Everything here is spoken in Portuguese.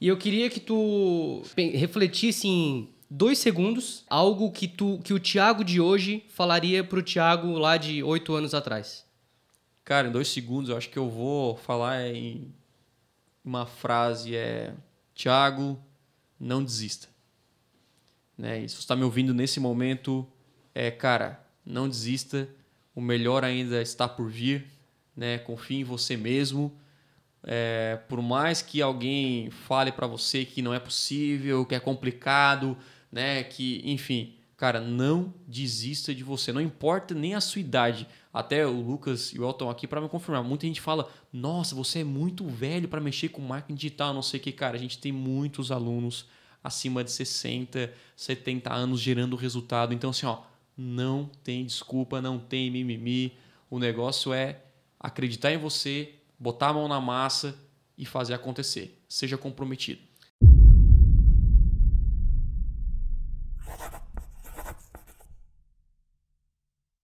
E eu queria que tu refletisse em dois segundos algo que, tu, que o Thiago de hoje falaria pro Thiago lá de oito anos atrás. Cara, em dois segundos eu acho que eu vou falar em uma frase é Thiago, não desista. Né? E se você está me ouvindo nesse momento, é cara, não desista. O melhor ainda está por vir. Né? Confie em você mesmo é, por mais que alguém fale para você que não é possível, que é complicado, né, que enfim, cara, não desista de você. Não importa nem a sua idade. Até o Lucas e o Elton aqui para me confirmar. Muita gente fala: "Nossa, você é muito velho para mexer com marketing digital". Não sei o que, cara. A gente tem muitos alunos acima de 60, 70 anos gerando resultado. Então assim, ó, não tem desculpa, não tem mimimi. O negócio é acreditar em você, botar a mão na massa e fazer acontecer. Seja comprometido.